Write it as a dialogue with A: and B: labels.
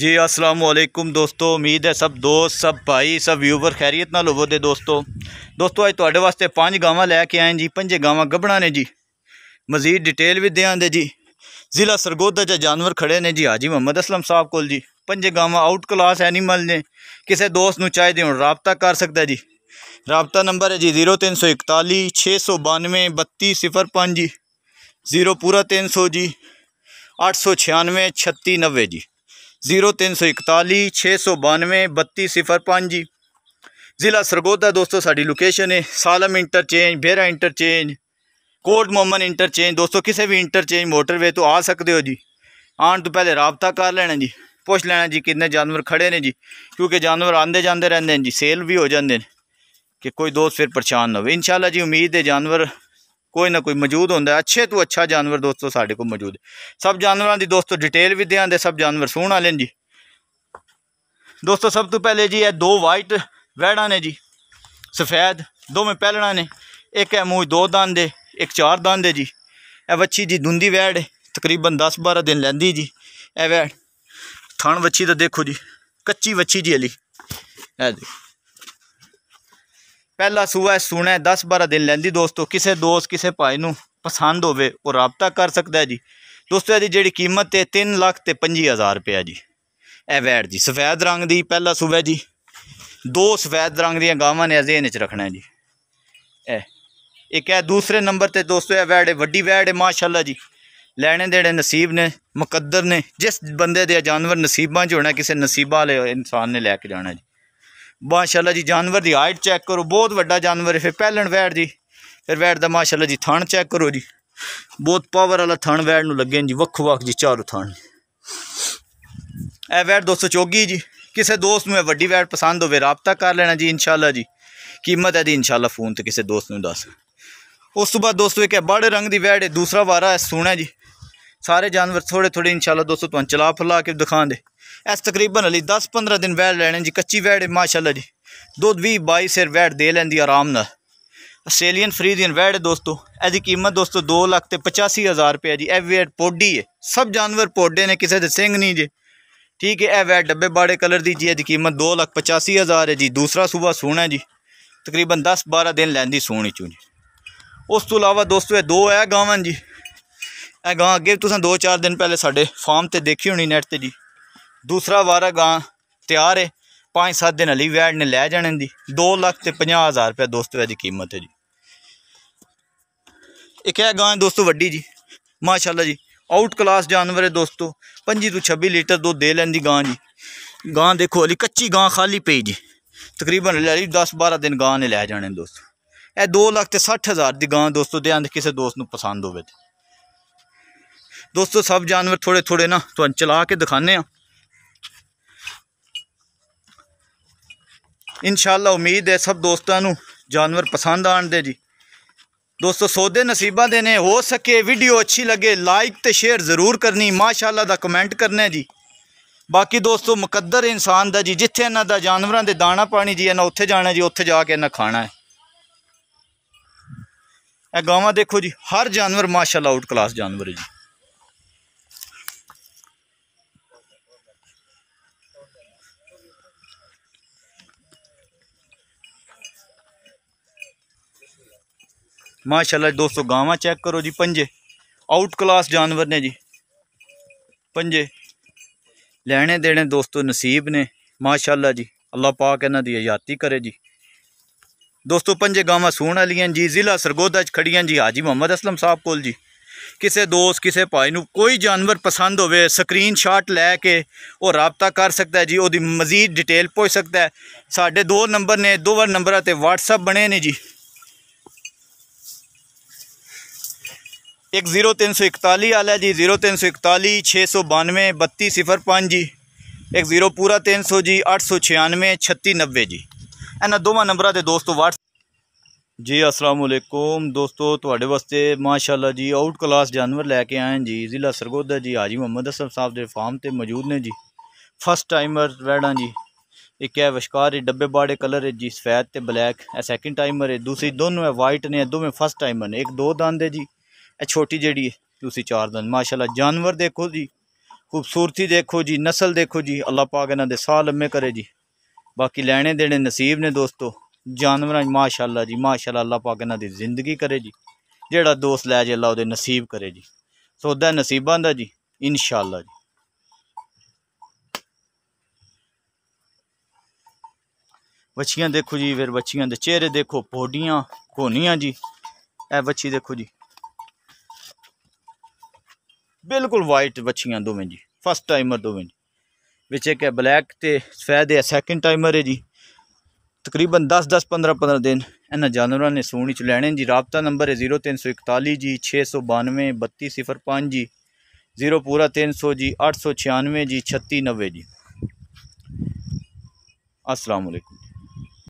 A: जी अस्सलाम वालेकुम दोस्तों उम्मीद है सब दोस्त सब भाई सब व्यूवर खैरियत नाल होवो दे दोस्तों दोस्तों अज थोड़े वास्ते पांच गाँव लैके आए जी पंजे गाँव गबड़ा ने जी मजीद डिटेल भी देंगे जी ज़िला सरगोदा च जानवर खड़े ने जी हाजी मोहम्मद असलम साहब को जी पंजे गाँव आउट क्लास एनीमल ने किसी दोस्त न चाहिए हूँ रबता कर सकता जी रबता नंबर है जी जीरो तीन सौ इकताली छे सौ बानवे बत्ती सिफर पाँच जी जीरो पूरा तीन सौ जी अठ सौ छियानवे छत्ती नब्बे जी ज़ीरो तीन सौ इकताली छे सौ बानवे बत्ती सिफर पाँच जी ज़िला सरगोदा दोस्तों साड़ी लोकेशन है Salam interchange Bhera interchange Kot Momin interchange दोस्तों किसी भी इंटरचेंज मोटरवे तो आ सकते हो जी आने तो पहले रबता कर लेना जी पुछ लेना जी कितने जानवर खड़े ने जी क्योंकि जानवर आते जाते रहते हैं जी सेल भी हो जाते हैं कि कोई दोस्त फिर परेशान ना हो इन जी उम्मीद है जानवर ਕੋਈ ਨਾ ਕੋਈ ਮੌਜੂਦ ਹੁੰਦਾ ਅੱਛੇ ਤੋਂ ਅੱਛਾ ਜਾਨਵਰ ਦੋਸਤੋ ਸਾਡੇ ਕੋਲ ਮੌਜੂਦ ਸਭ ਜਾਨਵਰਾਂ ਦੀ ਦੋਸਤੋ ਡਿਟੇਲ ਵੀ ਦਿਆਂਦੇ ਸਭ ਜਾਨਵਰ ਸੂਣ ਵਾਲੇ ਜੀ ਦੋਸਤੋ ਸਭ ਤੋਂ ਪਹਿਲੇ ਜੀ ਇਹ ਦੋ ਵਾਈਟ ਵੈੜਾਂ ਨੇ ਜੀ ਸਫੈਦ ਦੋਵੇਂ ਪਹਿਲਣਾ ਨੇ ਇੱਕ ਹੈ ਮੂੰਹ ਦੋ ਦੰਦ ਦੇ ਇੱਕ ਚਾਰ ਦੰਦ ਦੇ ਜੀ ਇਹ ਵੱਛੀ ਜੀ ਦੁੰਦੀ ਵੈੜ ਤਕਰੀਬਨ 10-12 ਦਿਨ ਲੈਂਦੀ ਜੀ ਇਹ ਵੈੜ ਥਣ ਵੱਛੀ ਦਾ ਦੇਖੋ ਜੀ ਕੱਚੀ ਵੱਛੀ ਜੀ ਅਲੀ ਇਹ ਦੇਖੋ ਪਹਿਲਾ ਸੂਆ ਸੁਣਾ 10 12 ਦਿਨ ਲੈਂਦੀ ਦੋਸਤੋ ਕਿਸੇ ਦੋਸਤ ਕਿਸੇ ਭਾਈ ਨੂੰ ਪਸੰਦ ਹੋਵੇ ਉਹ ਰਾਬਤਾ ਕਰ ਸਕਦਾ ਜੀ ਦੋਸਤੋ ਇਹਦੀ ਜਿਹੜੀ ਕੀਮਤ ਤੇ 3 ਲੱਖ ਤੇ 25000 ਰੁਪਏ ਜੀ ਇਹ ਵੈਡ ਜੀ ਸਫੈਦ ਰੰਗ ਦੀ ਪਹਿਲਾ ਸੂਆ ਜੀ ਦੋ ਸਫੈਦ ਰੰਗ ਦੀਆਂ ਗਾਵਾਂ ਨੇ ਅਜ਼ੇਨ ਚ ਰੱਖਣਾ ਜੀ ਇਹ ਇੱਕ ਹੈ ਦੂਸਰੇ ਨੰਬਰ ਤੇ ਦੋਸਤੋ ਇਹ ਵੈਡ ਹੈ ਵੱਡੀ ਵੈਡ ਹੈ ਮਾਸ਼ਾਅੱਲਾ ਜੀ ਲੈਣੇ ਦੇਣੇ ਨਸੀਬ ਨੇ ਮੁਕੱਦਰ ਨੇ ਜਿਸ ਬੰਦੇ ਦੇ ਜਾਨਵਰ ਨਸੀਬਾਂ 'ਚ ਹੋਣਾ ਕਿਸੇ ਨਸੀਬਾਂ ਵਾਲੇ ਇਨਸਾਨ ਨੇ ਲੈ ਕੇ ਜਾਣਾ ਜੀ ਮਾਸ਼ਾਅੱਲਾ ਜੀ ਜਾਨਵਰ ਦੀ ਹਾਈਟ ਚੈੱਕ ਕਰੋ ਬਹੁਤ ਵੱਡਾ ਜਾਨਵਰ ਹੈ ਫਿਰ ਪਹਿਲਣ ਵੈੜ ਜੀ ਫਿਰ ਵੈੜ ਦਾ ਮਾਸ਼ਾਅੱਲਾ ਜੀ ਥਣ ਚੈੱਕ ਕਰੋ ਜੀ ਬਹੁਤ ਪਾਵਰ ਵਾਲਾ ਥਣ ਵੈੜ ਨੂੰ ਲੱਗੇ ਜੀ ਵੱਖ ਵੱਖ ਜੀ ਚਾਰੋਂ ਥਣ ਇਹ ਵੈੜ 224 ਜੀ ਕਿਸੇ ਦੋਸਤ ਨੂੰ ਇਹ ਵੱਡੀ ਵੈੜ ਪਸੰਦ ਹੋਵੇ ਰਾਬਤਾ ਕਰ ਲੈਣਾ ਜੀ ਇਨਸ਼ਾਅੱਲਾ ਜੀ ਕੀਮਤ ਹੈ ਦੀ ਇਨਸ਼ਾਅੱਲਾ ਫੋਨ ਤੇ ਕਿਸੇ ਦੋਸਤ ਨੂੰ ਦੱਸ ਉਸ ਤੋਂ ਬਾਅਦ ਦੋਸਤੋ ਇੱਕ ਬੜੇ ਰੰਗ ਦੀ ਵੈੜ ਹੈ ਦੂਸਰਾ ਵਾਰਾ ਹੈ ਸੋਹਣਾ ਜੀ सारे जानवर थोड़े थोड़े इंशाल्लाह दोस्तों तुम चला फुला के दिखा दे इस तकरीबन अली दस पंद्रह दिन वैट लैने जी कच्ची वैड माशाला जी दुध भी बाई सिर वैट दे लें आराम न आस्ट्रेलियन फ्रीजियन वैड दोस्तों ऐसी कीमत दोस्तों दो लख पचासी हज़ार रुपया जी ए वैट पोडी है सब जानवर पोडे ने किसी के सिंह नहीं जी ठीक है ए वैट डब्बे बाड़े कलर की जी यदि कीमत दो लख पचासी हज़ार है जी दूसरा सूबा सूना जी तकरीबन दस बारह दिन लैंदी सूनी चू जी उस तो अलावा दोस्तों दो है गावन जी ਇਹ ਗਾਂ ਅੱਗੇ ਤੁਸੀਂ 2-4 ਦਿਨ ਪਹਿਲੇ ਸਾਡੇ ਫਾਰਮ ਤੇ ਦੇਖੀ ਹੋਣੀ ਨੈਟ ਤੇ ਜੀ ਦੂਸਰਾ ਵਾਰਾ ਗਾਂ ਤਿਆਰ ਹੈ 5-7 ਦਿਨ ਅਲੀ ਵੈਡ ਨੇ ਲੈ ਜਾਣ ਦੀ 2 ਲੱਖ ਤੇ 50000 ਰੁਪਏ ਦੋਸਤੋ ਇਹਦੀ ਕੀਮਤ ਹੈ ਜੀ ਇੱਕ ਹੈ ਗਾਂ ਦੋਸਤੋ ਵੱਡੀ ਜੀ ਮਾਸ਼ਾਅੱਲਾ ਜੀ ਆਊਟ ਕਲਾਸ ਜਾਨਵਰ ਹੈ ਦੋਸਤੋ 25 ਤੋਂ 26 ਲੀਟਰ ਦੁੱਧ ਦੇ ਲੈਂਦੀ ਗਾਂ ਜੀ ਗਾਂ ਦੇਖੋ ਅਲੀ ਕੱਚੀ ਗਾਂ ਖਾਲੀ ਪਈ ਜੀ ਤਕਰੀਬਨ ਲੈ ਲਈ 10-12 ਦਿਨ ਗਾਂ ਨੇ ਲੈ ਜਾਣੇ ਦੋਸਤੋ ਇਹ 2 ਲੱਖ ਤੇ 60000 ਦੀ ਗਾਂ ਦੋਸਤੋ ਦੇ ਅੰਦ ਕਿਸੇ ਦੋਸਤ ਨੂੰ ਪਸੰਦ ਹੋਵੇ दोस्तों सब जानवर थोड़े थोड़े ना तो चला के दिखाने हैं ਇਨਸ਼ਾਅੱਲਾ ਉਮੀਦ ਹੈ ਸਭ ਦੋਸਤਾਂ ਨੂੰ ਜਾਨਵਰ ਪਸੰਦ ਆਣਦੇ ਜੀ ਦੋਸਤੋ ਸੌਦੇ ਨਸੀਬਾਂ ਦੇ ਨੇ ਹੋ ਸਕੇ ਵੀਡੀਓ ਅੱਛੀ ਲੱਗੇ ਲਾਈਕ ਤੇ ਸ਼ੇਅਰ ਜ਼ਰੂਰ ਕਰਨੀ ਮਾਸ਼ਾਅੱਲਾ ਦਾ ਕਮੈਂਟ ਕਰਨਾ ਜੀ ਬਾਕੀ ਦੋਸਤੋ ਮੁਕੱਦਰ ਇਨਸਾਨ ਦਾ ਜੀ ਜਿੱਥੇ ਇਹਨਾਂ ਦਾ ਜਾਨਵਰਾਂ ਦੇ ਦਾਣਾ ਪਾਣੀ ਜੀ ਇਹਨਾਂ ਉੱਥੇ ਜਾਣਾ ਜੀ ਉੱਥੇ ਜਾ ਕੇ ਇਹਨਾਂ ਖਾਣਾ ਹੈ ਇਹ ਗਾਵਾਂ ਦੇਖੋ ਜੀ ਹਰ ਜਾਨਵਰ ਮਾਸ਼ਾਅੱਲਾ ਆਊਟ ਕਲਾਸ ਜਾਨਵਰ ਹੈ ਜੀ ਮਾਸ਼ਾਅੱਲਾ ਦੋਸਤੋ ਗਾਵਾਂ ਚੈੱਕ ਕਰੋ ਜੀ ਪੰਜੇ ਆਊਟ ਕਲਾਸ ਜਾਨਵਰ ਨੇ ਜੀ ਪੰਜੇ ਲੈਣੇ ਦੇਣੇ ਦੋਸਤੋ ਨਸੀਬ ਨੇ ਮਾਸ਼ਾਅੱਲਾ ਜੀ ਅੱਲਾ ਪਾਕ ਇਹਨਾਂ ਦੀ ਆਜ਼ਾਦੀ ਕਰੇ ਜੀ ਦੋਸਤੋ ਪੰਜੇ ਗਾਵਾਂ ਸੂਣ ਵਾਲੀਆਂ ਜੀ ਜ਼ਿਲ੍ਹਾ ਸਰਗੋਦਾ 'ਚ ਖੜੀਆਂ ਜੀ ਹਾਜੀ ਮੁਹੰਮਦ ਅਸਲਮ ਸਾਹਿਬ ਕੋਲ ਜੀ ਕਿਸੇ ਦੋਸਤ ਕਿਸੇ ਭਾਈ ਨੂੰ ਕੋਈ ਜਾਨਵਰ ਪਸੰਦ ਹੋਵੇ ਸਕਰੀਨ ਸ਼ਾਟ ਲੈ ਕੇ ਉਹ ਰਾਬਤਾ ਕਰ ਸਕਦਾ ਜੀ ਉਹਦੀ ਮਜ਼ੀਦ ਡਿਟੇਲ ਪੁੱਛ ਸਕਦਾ ਸਾਡੇ ਦੋ ਨੰਬਰ ਨੇ ਦੋਵਾਂ ਨੰਬਰਾਂ ਤੇ WhatsApp ਬਣੇ ਨੇ ਜੀ एक जीरो तीन सौ इकताली आला जी जीरो तीन सौ इकताली छः सौ बानवे बत्ती सिफर पाँच जी एक जीरो पूरा तीन सौ जी अठ सौ छियानवे छत्ती नब्बे जी एना दोवह नंबर के दोस्तों वाट्स जी असलकुम दोस्तों थोड़े वास्ते माशाला जी आउट क्लास जानवर लैके आए हैं जी जिला सरगोदा जी हाजी मुहम्मद असम साहब के फार्म से मौजूद ने जी फस्ट टाइमर रैडा जी एक है विशकार है डब्बे बाड़े कलर है जी सफेद तो ब्लैक है सैकेंड टाइमर है दूसरी दोनों है वाइट ने दो फस्ट टाइमर ने एक दो दंद है जी छोटी जी ਤੁਸੀਂ ਚਾਰ ਦਿਨ ਮਾਸ਼ਾਅੱਲਾ ਜਾਨਵਰ ਦੇਖੋ ਜੀ ਖੂਬਸੂਰਤੀ ਦੇਖੋ ਜੀ ਨਸਲ ਦੇਖੋ ਜੀ ਅੱਲਾਹ ਪਾਕ ਇਹਨਾਂ ਦੇ ਸਾਹ ਲੰਮੇ ਕਰੇ ਜੀ ਬਾਕੀ ਲੈਣੇ ਦੇਣੇ ਨਸੀਬ ਨੇ ਦੋਸਤੋ ਜਾਨਵਰਾਂ ਮਾਸ਼ਾਅੱਲਾ ਜੀ ਮਾਸ਼ਾਅੱਲਾ ਅੱਲਾਹ ਪਾਕ ਇਹਨਾਂ ਦੀ ਜ਼ਿੰਦਗੀ ਕਰੇ ਜੀ ਜਿਹੜਾ ਦੋਸਤ ਲੈ ਜੇ ਅੱਲਾ ਉਹਦੇ ਨਸੀਬ ਕਰੇ ਜੀ ਸੌਦਾ ਨਸੀਬਾਂ ਦਾ ਜੀ ਇਨਸ਼ਾਅੱਲਾ ਜੀ ਬੱਚੀਆਂ ਦੇਖੋ ਜੀ ਫਿਰ ਬੱਚੀਆਂ ਦੇ ਚਿਹਰੇ ਦੇਖੋ ਪੋਡੀਆਂ ਕੋਨੀਆਂ ਜੀ ਇਹ ਬੱਚੀ ਦੇਖੋ ਜੀ बिल्कुल वाइट बच्चियाँ दोवें जी फस्ट टाइमर दोवें जी बिच एक है ब्लैक तो सफेद है सैकेंड टाइमर है जी तकरीबन दस दस पंद्रह पंद्रह दिन इन्ह जानवरों ने सोनी च लैने जी रबता नंबर है जीरो तीन सौ इकताली जी छे सौ बानवे बत्ती सिफर पाँच जी जीरो पूरा तीन सौ जी अठ सौ छियानवे जी छत्ती नब्बे जी असलकुम